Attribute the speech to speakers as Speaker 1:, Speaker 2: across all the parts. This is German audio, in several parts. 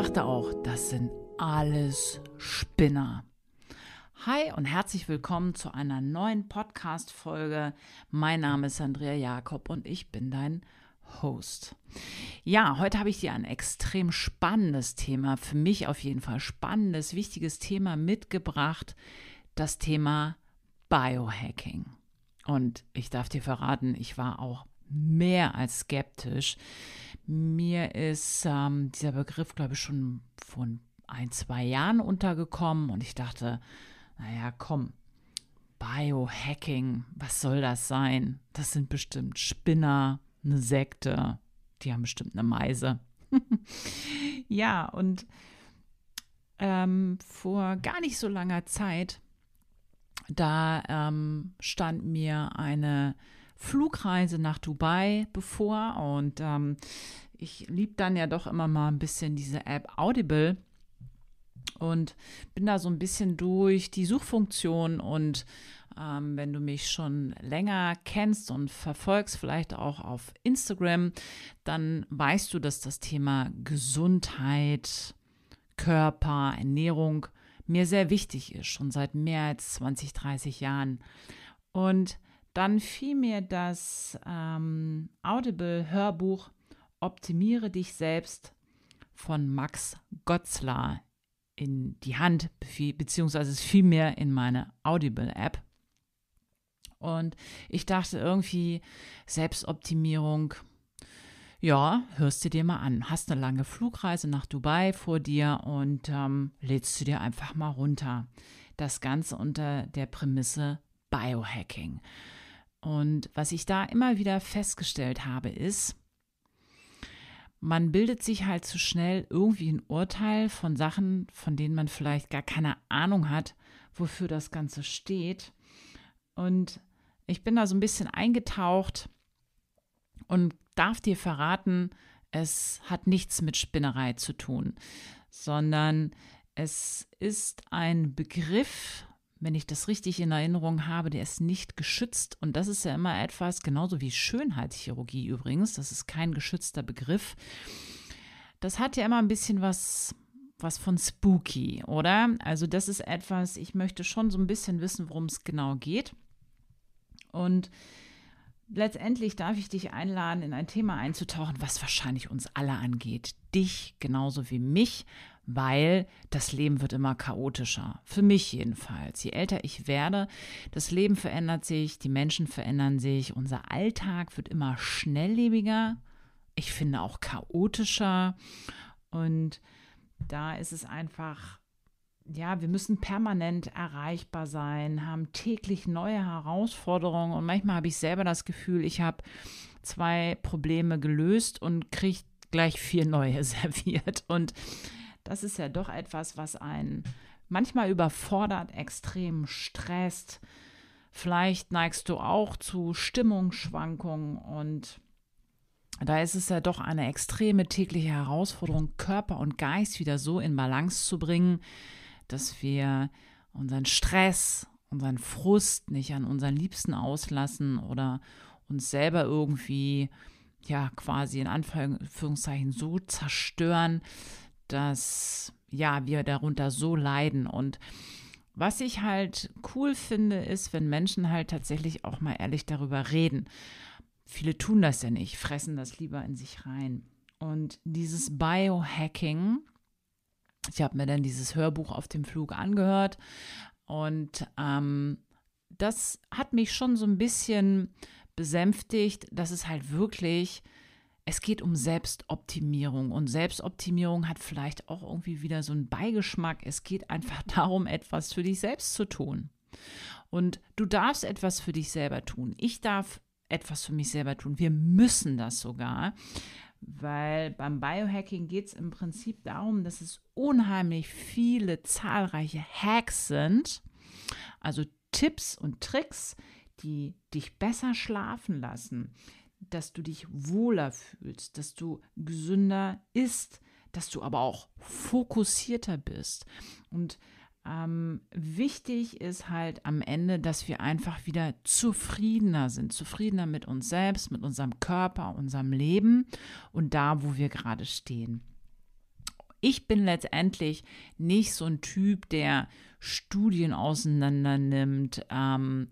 Speaker 1: dachte auch, das sind alles Spinner. Hi und herzlich willkommen zu einer neuen Podcast-Folge. Mein Name ist Andrea Jakob und ich bin dein Host. Ja, heute habe ich dir ein extrem spannendes Thema, für mich auf jeden Fall spannendes, wichtiges Thema mitgebracht: das Thema Biohacking. Und ich darf dir verraten, ich war auch mehr als skeptisch, mir ist ähm, dieser Begriff, glaube ich, schon von ein, zwei Jahren untergekommen und ich dachte, naja, komm, Biohacking, was soll das sein? Das sind bestimmt Spinner, eine Sekte, die haben bestimmt eine Meise. ja, und ähm, vor gar nicht so langer Zeit, da ähm, stand mir eine Flugreise nach Dubai bevor und ähm, ich liebe dann ja doch immer mal ein bisschen diese App Audible und bin da so ein bisschen durch die Suchfunktion und ähm, wenn du mich schon länger kennst und verfolgst, vielleicht auch auf Instagram, dann weißt du, dass das Thema Gesundheit, Körper, Ernährung mir sehr wichtig ist, schon seit mehr als 20, 30 Jahren. Und dann fiel mir das ähm, Audible-Hörbuch Optimiere dich selbst von Max Gotzler in die Hand, beziehungsweise es fiel mir in meine Audible-App. Und ich dachte irgendwie, Selbstoptimierung, ja, hörst du dir mal an. Hast eine lange Flugreise nach Dubai vor dir und ähm, lädst du dir einfach mal runter. Das Ganze unter der Prämisse Biohacking. Und was ich da immer wieder festgestellt habe, ist, man bildet sich halt zu schnell irgendwie ein Urteil von Sachen, von denen man vielleicht gar keine Ahnung hat, wofür das Ganze steht. Und ich bin da so ein bisschen eingetaucht und darf dir verraten, es hat nichts mit Spinnerei zu tun, sondern es ist ein Begriff, wenn ich das richtig in Erinnerung habe, der ist nicht geschützt. Und das ist ja immer etwas, genauso wie Schönheitschirurgie übrigens, das ist kein geschützter Begriff. Das hat ja immer ein bisschen was, was von spooky, oder? Also das ist etwas, ich möchte schon so ein bisschen wissen, worum es genau geht. Und letztendlich darf ich dich einladen, in ein Thema einzutauchen, was wahrscheinlich uns alle angeht. Dich genauso wie mich, weil das Leben wird immer chaotischer. Für mich jedenfalls. Je älter ich werde, das Leben verändert sich, die Menschen verändern sich, unser Alltag wird immer schnelllebiger. Ich finde auch chaotischer. Und da ist es einfach, ja, wir müssen permanent erreichbar sein, haben täglich neue Herausforderungen. Und manchmal habe ich selber das Gefühl, ich habe zwei Probleme gelöst und kriege gleich vier neue serviert. Und das ist ja doch etwas, was einen manchmal überfordert, extrem stresst. Vielleicht neigst du auch zu Stimmungsschwankungen und da ist es ja doch eine extreme tägliche Herausforderung, Körper und Geist wieder so in Balance zu bringen, dass wir unseren Stress, unseren Frust nicht an unseren Liebsten auslassen oder uns selber irgendwie ja quasi in Anführungszeichen so zerstören, dass ja, wir darunter so leiden und was ich halt cool finde, ist, wenn Menschen halt tatsächlich auch mal ehrlich darüber reden. Viele tun das ja nicht, fressen das lieber in sich rein. Und dieses Biohacking, ich habe mir dann dieses Hörbuch auf dem Flug angehört und ähm, das hat mich schon so ein bisschen besänftigt, dass es halt wirklich es geht um Selbstoptimierung und Selbstoptimierung hat vielleicht auch irgendwie wieder so einen Beigeschmack. Es geht einfach darum, etwas für dich selbst zu tun. Und du darfst etwas für dich selber tun. Ich darf etwas für mich selber tun. Wir müssen das sogar, weil beim Biohacking geht es im Prinzip darum, dass es unheimlich viele zahlreiche Hacks sind, also Tipps und Tricks, die dich besser schlafen lassen, dass du dich wohler fühlst, dass du gesünder isst, dass du aber auch fokussierter bist. Und ähm, wichtig ist halt am Ende, dass wir einfach wieder zufriedener sind, zufriedener mit uns selbst, mit unserem Körper, unserem Leben und da, wo wir gerade stehen. Ich bin letztendlich nicht so ein Typ, der Studien auseinander nimmt. Ähm,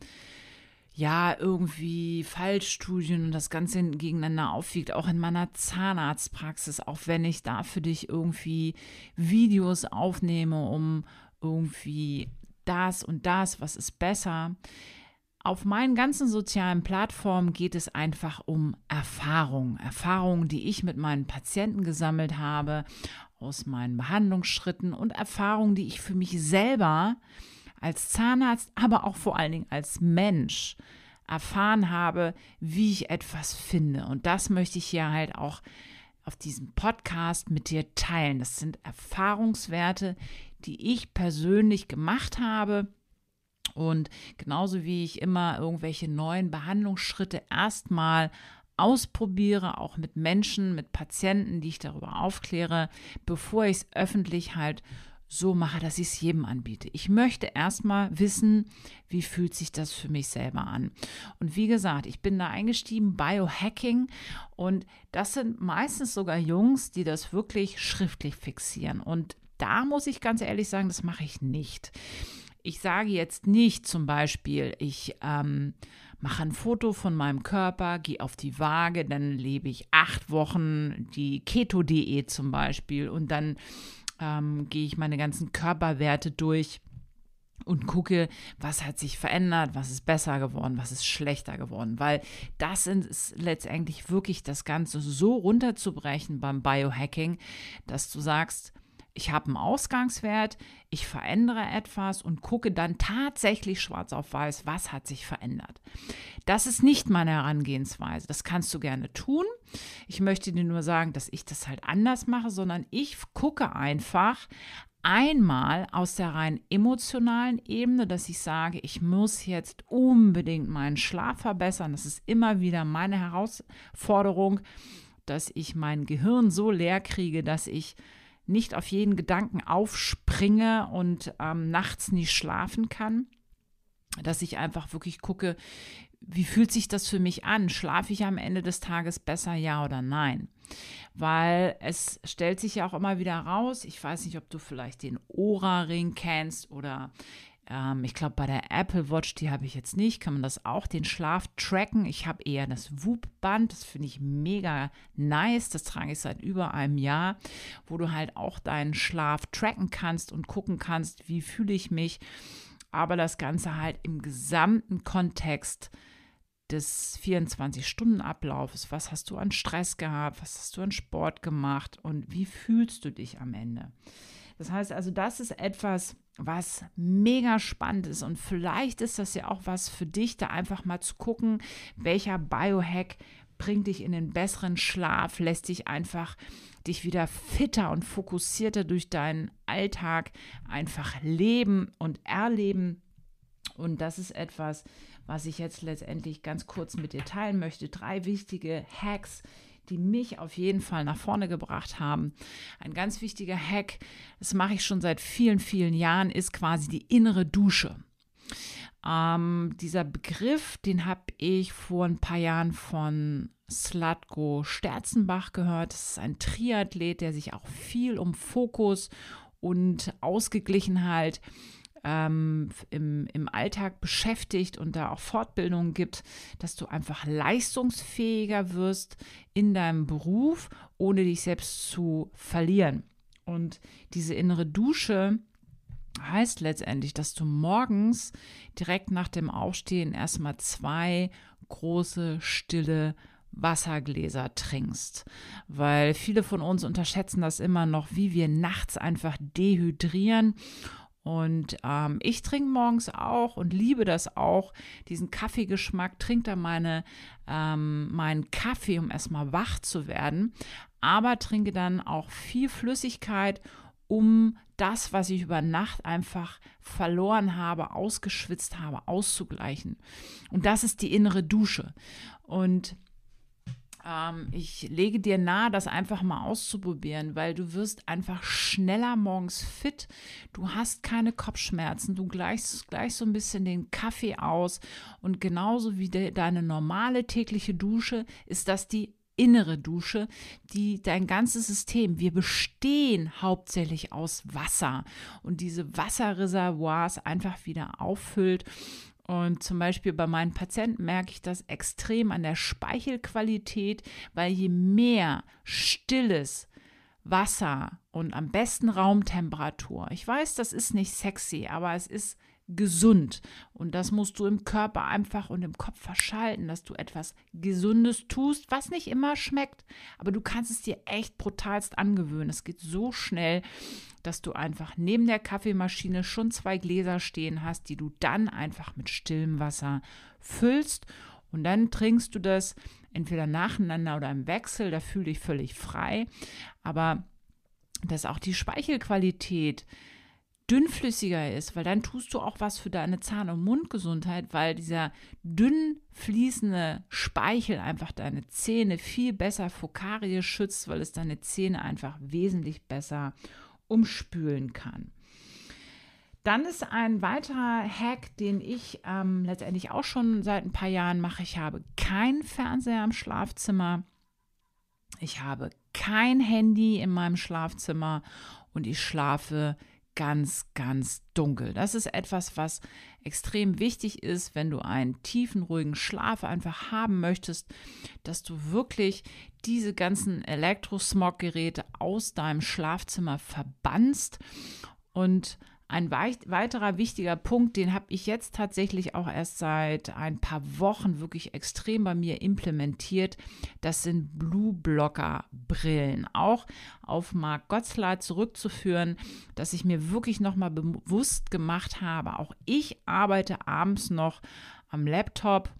Speaker 1: ja, irgendwie Fallstudien und das Ganze gegeneinander aufwiegt, auch in meiner Zahnarztpraxis, auch wenn ich da für dich irgendwie Videos aufnehme, um irgendwie das und das, was ist besser. Auf meinen ganzen sozialen Plattformen geht es einfach um Erfahrungen. Erfahrungen, die ich mit meinen Patienten gesammelt habe, aus meinen Behandlungsschritten und Erfahrungen, die ich für mich selber äh, als Zahnarzt, aber auch vor allen Dingen als Mensch erfahren habe, wie ich etwas finde. Und das möchte ich hier halt auch auf diesem Podcast mit dir teilen. Das sind Erfahrungswerte, die ich persönlich gemacht habe. Und genauso wie ich immer irgendwelche neuen Behandlungsschritte erstmal ausprobiere, auch mit Menschen, mit Patienten, die ich darüber aufkläre, bevor ich es öffentlich halt so mache, dass ich es jedem anbiete. Ich möchte erstmal wissen, wie fühlt sich das für mich selber an. Und wie gesagt, ich bin da eingestiegen, Biohacking. Und das sind meistens sogar Jungs, die das wirklich schriftlich fixieren. Und da muss ich ganz ehrlich sagen, das mache ich nicht. Ich sage jetzt nicht zum Beispiel, ich ähm, mache ein Foto von meinem Körper, gehe auf die Waage, dann lebe ich acht Wochen die Keto-Diät zum Beispiel und dann ähm, gehe ich meine ganzen Körperwerte durch und gucke, was hat sich verändert, was ist besser geworden, was ist schlechter geworden, weil das ist letztendlich wirklich das Ganze so runterzubrechen beim Biohacking, dass du sagst, ich habe einen Ausgangswert, ich verändere etwas und gucke dann tatsächlich schwarz auf weiß, was hat sich verändert. Das ist nicht meine Herangehensweise. Das kannst du gerne tun. Ich möchte dir nur sagen, dass ich das halt anders mache, sondern ich gucke einfach einmal aus der rein emotionalen Ebene, dass ich sage, ich muss jetzt unbedingt meinen Schlaf verbessern. Das ist immer wieder meine Herausforderung, dass ich mein Gehirn so leer kriege, dass ich nicht auf jeden Gedanken aufspringe und ähm, nachts nicht schlafen kann, dass ich einfach wirklich gucke, wie fühlt sich das für mich an? Schlafe ich am Ende des Tages besser, ja oder nein? Weil es stellt sich ja auch immer wieder raus, ich weiß nicht, ob du vielleicht den Ora-Ring kennst oder ähm, ich glaube, bei der Apple Watch, die habe ich jetzt nicht, kann man das auch, den Schlaf tracken. Ich habe eher das Whoop-Band, das finde ich mega nice. Das trage ich seit über einem Jahr, wo du halt auch deinen Schlaf tracken kannst und gucken kannst, wie fühle ich mich. Aber das Ganze halt im gesamten Kontext des 24-Stunden-Ablaufes. Was hast du an Stress gehabt? Was hast du an Sport gemacht? Und wie fühlst du dich am Ende? Das heißt also, das ist etwas, was mega spannend ist. Und vielleicht ist das ja auch was für dich, da einfach mal zu gucken, welcher Biohack bringt dich in den besseren Schlaf, lässt dich einfach dich wieder fitter und fokussierter durch deinen Alltag einfach leben und erleben. Und das ist etwas, was ich jetzt letztendlich ganz kurz mit dir teilen möchte. Drei wichtige Hacks, die mich auf jeden Fall nach vorne gebracht haben. Ein ganz wichtiger Hack, das mache ich schon seit vielen, vielen Jahren, ist quasi die innere Dusche. Ähm, dieser Begriff, den habe ich vor ein paar Jahren von Slatko Sterzenbach gehört. Das ist ein Triathlet, der sich auch viel um Fokus und Ausgeglichenheit halt ähm, im, im Alltag beschäftigt und da auch Fortbildungen gibt, dass du einfach leistungsfähiger wirst in deinem Beruf, ohne dich selbst zu verlieren. Und diese innere Dusche heißt letztendlich, dass du morgens direkt nach dem Aufstehen erstmal zwei große, stille Wassergläser trinkst, weil viele von uns unterschätzen das immer noch, wie wir nachts einfach dehydrieren und ähm, ich trinke morgens auch und liebe das auch, diesen Kaffeegeschmack, trinke da meine, ähm, meinen Kaffee, um erstmal wach zu werden, aber trinke dann auch viel Flüssigkeit, um das, was ich über Nacht einfach verloren habe, ausgeschwitzt habe, auszugleichen. Und das ist die innere Dusche. Und ähm, ich lege dir nahe, das einfach mal auszuprobieren, weil du wirst einfach schneller morgens fit. Du hast keine Kopfschmerzen, du gleichst gleich so ein bisschen den Kaffee aus. Und genauso wie de, deine normale tägliche Dusche ist das die innere Dusche, die dein ganzes System, wir bestehen hauptsächlich aus Wasser und diese Wasserreservoirs einfach wieder auffüllt und zum Beispiel bei meinen Patienten merke ich das extrem an der Speichelqualität, weil je mehr stilles Wasser und am besten Raumtemperatur, ich weiß, das ist nicht sexy, aber es ist gesund. Und das musst du im Körper einfach und im Kopf verschalten, dass du etwas Gesundes tust, was nicht immer schmeckt. Aber du kannst es dir echt brutalst angewöhnen. Es geht so schnell, dass du einfach neben der Kaffeemaschine schon zwei Gläser stehen hast, die du dann einfach mit stillem Wasser füllst. Und dann trinkst du das entweder nacheinander oder im Wechsel. Da fühle ich völlig frei. Aber dass auch die Speichelqualität dünnflüssiger ist, weil dann tust du auch was für deine Zahn- und Mundgesundheit, weil dieser dünn fließende Speichel einfach deine Zähne viel besser vor Karie schützt, weil es deine Zähne einfach wesentlich besser umspülen kann. Dann ist ein weiterer Hack, den ich ähm, letztendlich auch schon seit ein paar Jahren mache. Ich habe keinen Fernseher im Schlafzimmer. Ich habe kein Handy in meinem Schlafzimmer und ich schlafe ganz, ganz dunkel. Das ist etwas, was extrem wichtig ist, wenn du einen tiefen, ruhigen Schlaf einfach haben möchtest, dass du wirklich diese ganzen Elektrosmoggeräte aus deinem Schlafzimmer verbannst und ein weiterer wichtiger Punkt, den habe ich jetzt tatsächlich auch erst seit ein paar Wochen wirklich extrem bei mir implementiert, das sind Blue Blocker Brillen. Auch auf Marc Gottsler zurückzuführen, dass ich mir wirklich nochmal bewusst gemacht habe, auch ich arbeite abends noch am Laptop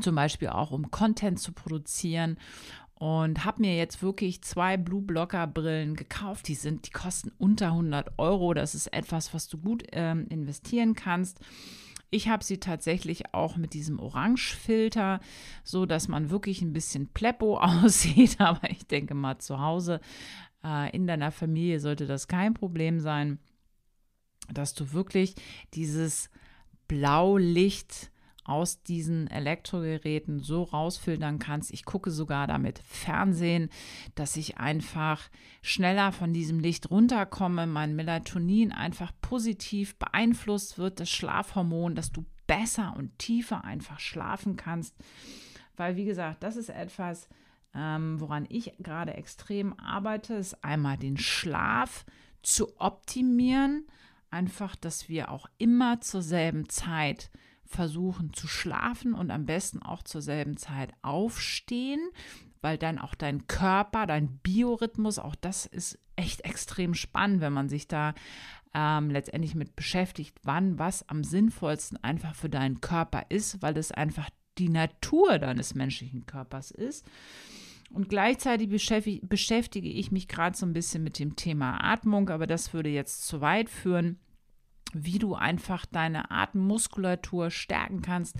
Speaker 1: zum Beispiel auch um Content zu produzieren und habe mir jetzt wirklich zwei Blue Blocker Brillen gekauft. Die sind, die kosten unter 100 Euro. Das ist etwas, was du gut ähm, investieren kannst. Ich habe sie tatsächlich auch mit diesem Orangefilter, so dass man wirklich ein bisschen pleppo aussieht. Aber ich denke mal zu Hause äh, in deiner Familie sollte das kein Problem sein, dass du wirklich dieses Blaulicht aus diesen Elektrogeräten so rausfiltern kannst. Ich gucke sogar damit Fernsehen, dass ich einfach schneller von diesem Licht runterkomme, mein Melatonin einfach positiv beeinflusst wird, das Schlafhormon, dass du besser und tiefer einfach schlafen kannst. Weil, wie gesagt, das ist etwas, ähm, woran ich gerade extrem arbeite, ist einmal den Schlaf zu optimieren. Einfach, dass wir auch immer zur selben Zeit versuchen zu schlafen und am besten auch zur selben Zeit aufstehen, weil dann auch dein Körper, dein Biorhythmus, auch das ist echt extrem spannend, wenn man sich da ähm, letztendlich mit beschäftigt, wann was am sinnvollsten einfach für deinen Körper ist, weil es einfach die Natur deines menschlichen Körpers ist. Und gleichzeitig beschäftige ich mich gerade so ein bisschen mit dem Thema Atmung, aber das würde jetzt zu weit führen wie du einfach deine Atemmuskulatur stärken kannst,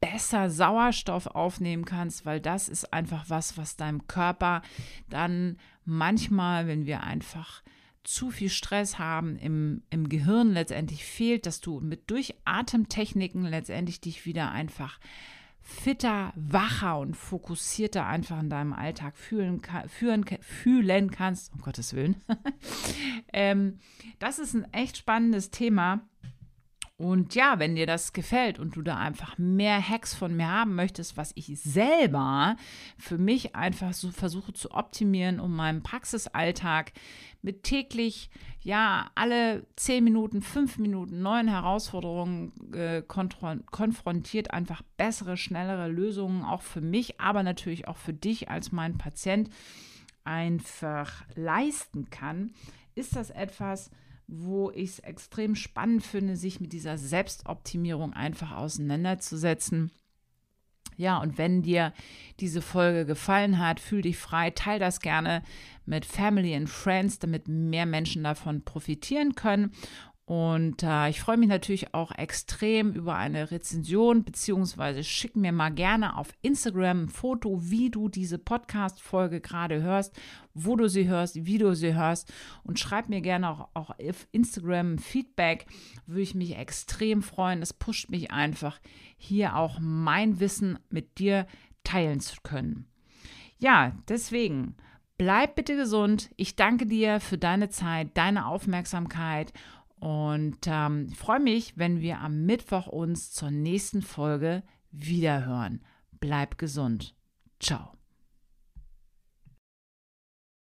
Speaker 1: besser Sauerstoff aufnehmen kannst, weil das ist einfach was, was deinem Körper dann manchmal, wenn wir einfach zu viel Stress haben, im, im Gehirn letztendlich fehlt, dass du mit durch Atemtechniken letztendlich dich wieder einfach fitter, wacher und fokussierter einfach in deinem Alltag fühlen, führen, fühlen kannst, um Gottes Willen. ähm, das ist ein echt spannendes Thema. Und ja, wenn dir das gefällt und du da einfach mehr Hacks von mir haben möchtest, was ich selber für mich einfach so versuche zu optimieren, um meinen Praxisalltag mit täglich, ja, alle zehn Minuten, fünf Minuten neuen Herausforderungen äh, konfrontiert, einfach bessere, schnellere Lösungen auch für mich, aber natürlich auch für dich als mein Patient einfach leisten kann, ist das etwas, wo ich es extrem spannend finde, sich mit dieser Selbstoptimierung einfach auseinanderzusetzen. Ja, und wenn dir diese Folge gefallen hat, fühl dich frei, teile das gerne mit Family and Friends, damit mehr Menschen davon profitieren können. Und äh, ich freue mich natürlich auch extrem über eine Rezension, beziehungsweise schick mir mal gerne auf Instagram ein Foto, wie du diese Podcast-Folge gerade hörst, wo du sie hörst, wie du sie hörst. Und schreib mir gerne auch, auch auf Instagram Feedback. Würde ich mich extrem freuen. Es pusht mich einfach, hier auch mein Wissen mit dir teilen zu können. Ja, deswegen. Bleib bitte gesund. Ich danke dir für deine Zeit, deine Aufmerksamkeit und ähm, freue mich, wenn wir am Mittwoch uns zur nächsten Folge wiederhören. Bleib gesund. Ciao.